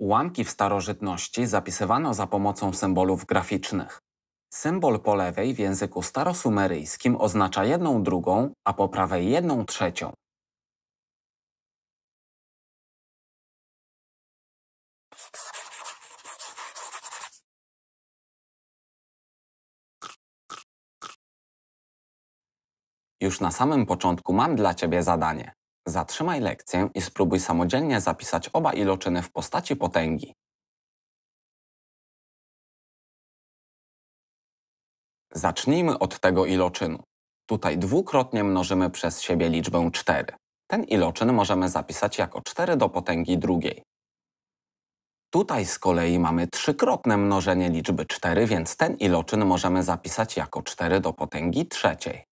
Ułamki w starożytności zapisywano za pomocą symbolów graficznych. Symbol po lewej w języku starosumeryjskim oznacza jedną drugą, a po prawej jedną trzecią. Już na samym początku mam dla Ciebie zadanie. Zatrzymaj lekcję i spróbuj samodzielnie zapisać oba iloczyny w postaci potęgi. Zacznijmy od tego iloczynu. Tutaj dwukrotnie mnożymy przez siebie liczbę 4. Ten iloczyn możemy zapisać jako 4 do potęgi drugiej. Tutaj z kolei mamy trzykrotne mnożenie liczby 4, więc ten iloczyn możemy zapisać jako 4 do potęgi trzeciej.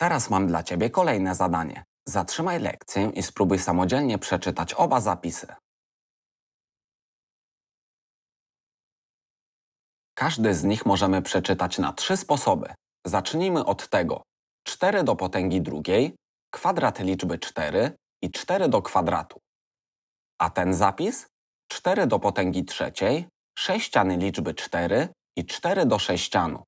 Teraz mam dla Ciebie kolejne zadanie. Zatrzymaj lekcję i spróbuj samodzielnie przeczytać oba zapisy. Każdy z nich możemy przeczytać na trzy sposoby. Zacznijmy od tego. 4 do potęgi drugiej, kwadrat liczby 4 i 4 do kwadratu. A ten zapis? 4 do potęgi trzeciej, sześciany liczby 4 i 4 do sześcianu.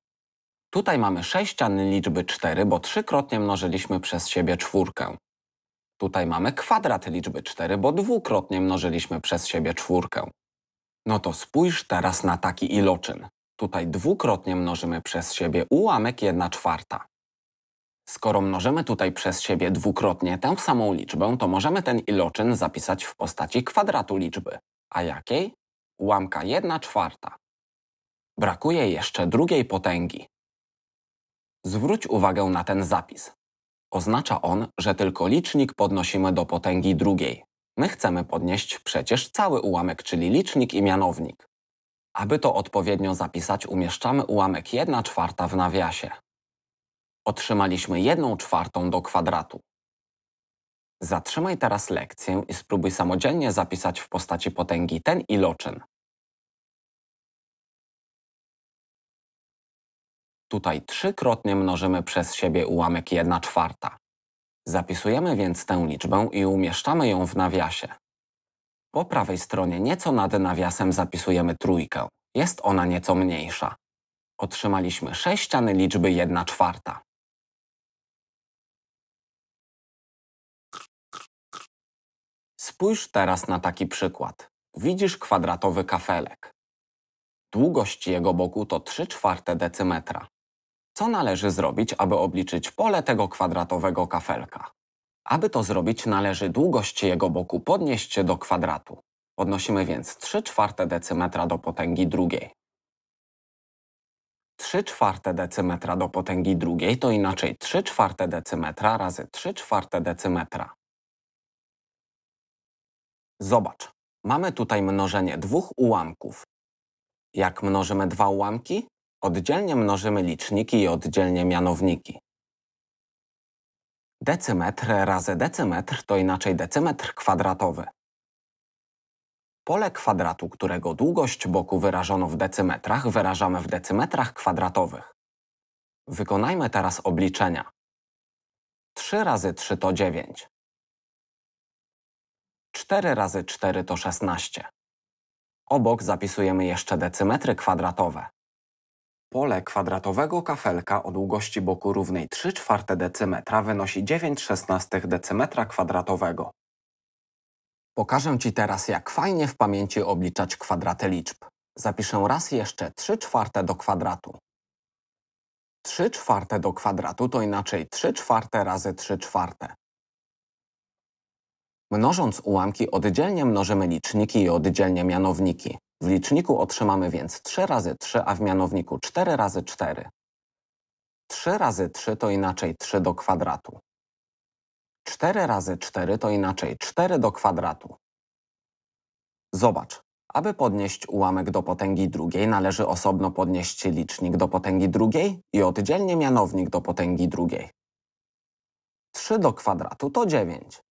Tutaj mamy sześciany liczby 4, bo trzykrotnie mnożyliśmy przez siebie czwórkę. Tutaj mamy kwadrat liczby 4, bo dwukrotnie mnożyliśmy przez siebie czwórkę. No to spójrz teraz na taki iloczyn. Tutaj dwukrotnie mnożymy przez siebie ułamek 1 czwarta. Skoro mnożymy tutaj przez siebie dwukrotnie tę samą liczbę, to możemy ten iloczyn zapisać w postaci kwadratu liczby. A jakiej? Ułamka 1 czwarta. Brakuje jeszcze drugiej potęgi. Zwróć uwagę na ten zapis. Oznacza on, że tylko licznik podnosimy do potęgi drugiej. My chcemy podnieść przecież cały ułamek, czyli licznik i mianownik. Aby to odpowiednio zapisać, umieszczamy ułamek 1 czwarta w nawiasie. Otrzymaliśmy 1 czwartą do kwadratu. Zatrzymaj teraz lekcję i spróbuj samodzielnie zapisać w postaci potęgi ten iloczyn. tutaj trzykrotnie mnożymy przez siebie ułamek 1 czwarta. Zapisujemy więc tę liczbę i umieszczamy ją w nawiasie. Po prawej stronie nieco nad nawiasem zapisujemy trójkę. Jest ona nieco mniejsza. Otrzymaliśmy sześciany liczby 1 czwarta. Spójrz teraz na taki przykład. Widzisz kwadratowy kafelek. Długość jego boku to 3 czwarte decymetra. Co należy zrobić, aby obliczyć pole tego kwadratowego kafelka? Aby to zrobić, należy długość jego boku podnieść do kwadratu. Podnosimy więc 3 czwarte decymetra do potęgi drugiej. 3 czwarte decymetra do potęgi drugiej to inaczej 3 czwarte decymetra razy 3 czwarte decymetra. Zobacz, mamy tutaj mnożenie dwóch ułamków. Jak mnożymy dwa ułamki? Oddzielnie mnożymy liczniki i oddzielnie mianowniki. Decymetr razy decymetr to inaczej decymetr kwadratowy. Pole kwadratu, którego długość boku wyrażono w decymetrach, wyrażamy w decymetrach kwadratowych. Wykonajmy teraz obliczenia. 3 razy 3 to 9. 4 razy 4 to 16. Obok zapisujemy jeszcze decymetry kwadratowe. Pole kwadratowego kafelka o długości boku równej 3 czwarte decymetra wynosi 9,16 szesnastych decymetra kwadratowego. Pokażę Ci teraz, jak fajnie w pamięci obliczać kwadraty liczb. Zapiszę raz jeszcze 3 czwarte do kwadratu. 3 czwarte do kwadratu to inaczej 3 czwarte razy 3 czwarte. Mnożąc ułamki oddzielnie mnożymy liczniki i oddzielnie mianowniki. W liczniku otrzymamy więc 3 razy 3, a w mianowniku 4 razy 4. 3 razy 3 to inaczej 3 do kwadratu. 4 razy 4 to inaczej 4 do kwadratu. Zobacz, aby podnieść ułamek do potęgi drugiej, należy osobno podnieść licznik do potęgi drugiej i oddzielnie mianownik do potęgi drugiej. 3 do kwadratu to 9.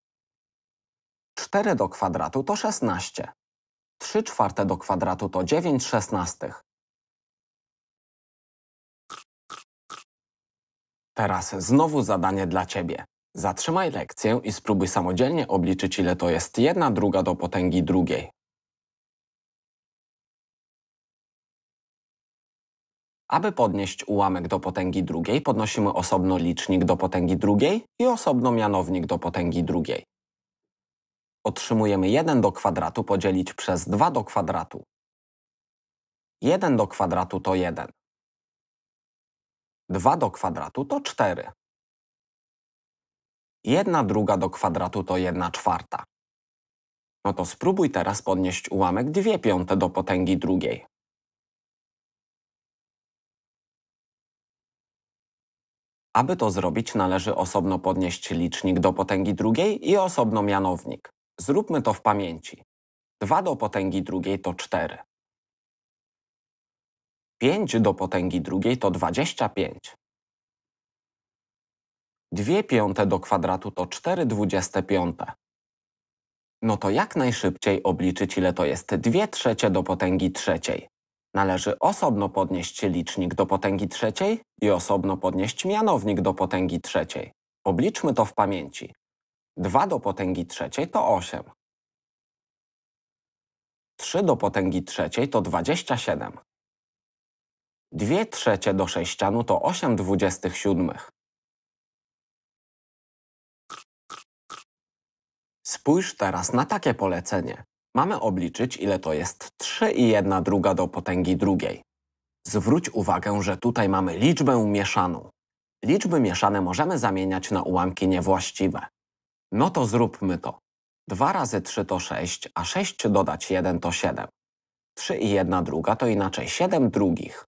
4 do kwadratu to 16. Trzy czwarte do kwadratu to dziewięć szesnastych. Teraz znowu zadanie dla Ciebie. Zatrzymaj lekcję i spróbuj samodzielnie obliczyć, ile to jest jedna druga do potęgi drugiej. Aby podnieść ułamek do potęgi drugiej, podnosimy osobno licznik do potęgi drugiej i osobno mianownik do potęgi drugiej. Otrzymujemy 1 do kwadratu podzielić przez 2 do kwadratu. 1 do kwadratu to 1. 2 do kwadratu to 4. 1 druga do kwadratu to 1 czwarta. No to spróbuj teraz podnieść ułamek 2 piąte do potęgi drugiej. Aby to zrobić, należy osobno podnieść licznik do potęgi drugiej i osobno mianownik. Zróbmy to w pamięci. 2 do potęgi drugiej to 4. 5 do potęgi drugiej to 25. 2 piąte do kwadratu to 4 dwudzieste piąte. No to jak najszybciej obliczyć ile to jest 2 trzecie do potęgi trzeciej. Należy osobno podnieść licznik do potęgi trzeciej i osobno podnieść mianownik do potęgi trzeciej. Obliczmy to w pamięci. 2 do potęgi trzeciej to 8. 3 do potęgi trzeciej to 27. 2 trzecie do sześcianu no to 8 dwudziestych siódmych. Spójrz teraz na takie polecenie. Mamy obliczyć, ile to jest 3 i 1 druga do potęgi drugiej. Zwróć uwagę, że tutaj mamy liczbę mieszaną. Liczby mieszane możemy zamieniać na ułamki niewłaściwe. No to zróbmy to. 2 razy 3 to 6, a 6 dodać 1 to 7. 3 i 1 druga to inaczej 7 drugich.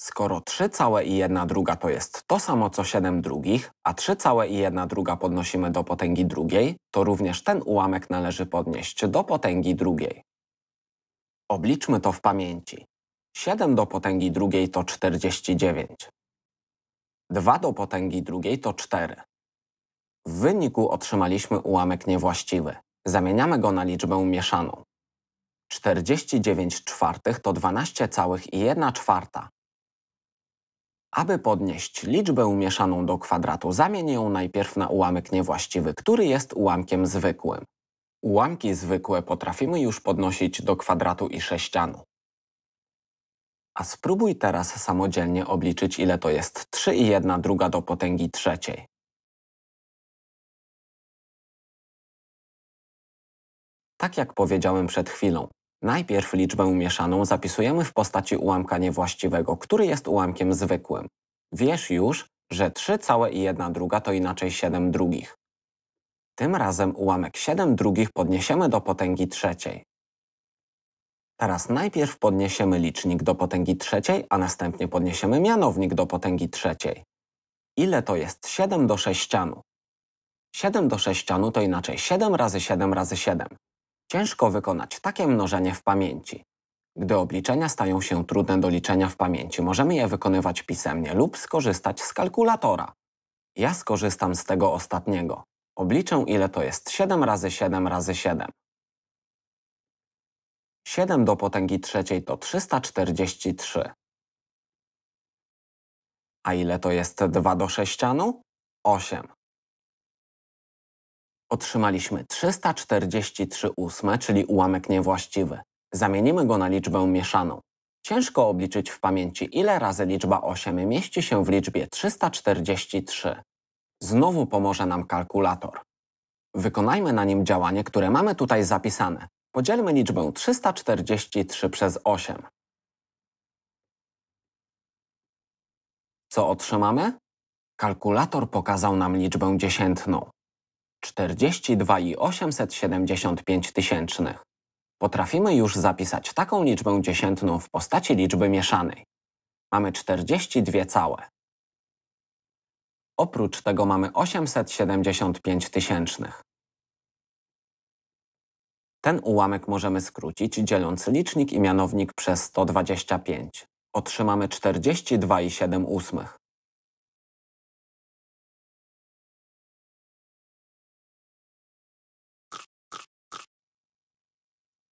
Skoro 3 całe i 1 druga to jest to samo co 7 drugich, a 3 całe i 1 druga podnosimy do potęgi drugiej, to również ten ułamek należy podnieść do potęgi drugiej. Obliczmy to w pamięci. 7 do potęgi drugiej to 49. 2 do potęgi drugiej to 4. W wyniku otrzymaliśmy ułamek niewłaściwy. Zamieniamy go na liczbę mieszaną. 49 czwartych to 12,1 czwarta. Aby podnieść liczbę mieszaną do kwadratu, zamień ją najpierw na ułamek niewłaściwy, który jest ułamkiem zwykłym. Ułamki zwykłe potrafimy już podnosić do kwadratu i sześcianu. A spróbuj teraz samodzielnie obliczyć, ile to jest 3 i 1 druga do potęgi trzeciej. tak jak powiedziałem przed chwilą. Najpierw liczbę mieszaną zapisujemy w postaci ułamka niewłaściwego, który jest ułamkiem zwykłym. Wiesz już, że 3 całe i 1 druga to inaczej 7 drugich. Tym razem ułamek 7 drugich podniesiemy do potęgi trzeciej. Teraz najpierw podniesiemy licznik do potęgi trzeciej, a następnie podniesiemy mianownik do potęgi trzeciej. Ile to jest 7 do sześcianu? 7 do sześcianu to inaczej 7 razy 7 razy 7. Ciężko wykonać takie mnożenie w pamięci. Gdy obliczenia stają się trudne do liczenia w pamięci, możemy je wykonywać pisemnie lub skorzystać z kalkulatora. Ja skorzystam z tego ostatniego. Obliczę ile to jest 7 razy 7 razy 7. 7 do potęgi trzeciej to 343. A ile to jest 2 do sześcianu? 8 otrzymaliśmy 343 ósme, czyli ułamek niewłaściwy. Zamienimy go na liczbę mieszaną. Ciężko obliczyć w pamięci, ile razy liczba 8 mieści się w liczbie 343. Znowu pomoże nam kalkulator. Wykonajmy na nim działanie, które mamy tutaj zapisane. Podzielmy liczbę 343 przez 8. Co otrzymamy? Kalkulator pokazał nam liczbę dziesiętną. 42 875 tysięcznych. Potrafimy już zapisać taką liczbę dziesiętną w postaci liczby mieszanej. Mamy 42 całe. Oprócz tego mamy 875 tysięcznych. Ten ułamek możemy skrócić dzieląc licznik i mianownik przez 125. Otrzymamy 42,7 ósmych.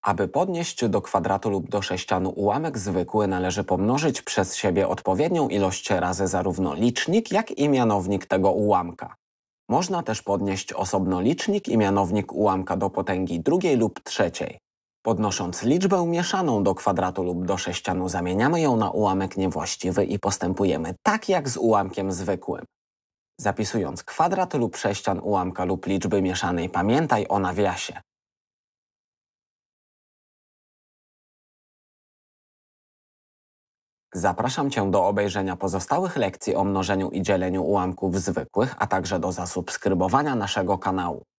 Aby podnieść do kwadratu lub do sześcianu ułamek zwykły, należy pomnożyć przez siebie odpowiednią ilość razy zarówno licznik, jak i mianownik tego ułamka. Można też podnieść osobno licznik i mianownik ułamka do potęgi drugiej lub trzeciej. Podnosząc liczbę mieszaną do kwadratu lub do sześcianu, zamieniamy ją na ułamek niewłaściwy i postępujemy tak jak z ułamkiem zwykłym. Zapisując kwadrat lub sześcian ułamka lub liczby mieszanej, pamiętaj o nawiasie. Zapraszam Cię do obejrzenia pozostałych lekcji o mnożeniu i dzieleniu ułamków zwykłych, a także do zasubskrybowania naszego kanału.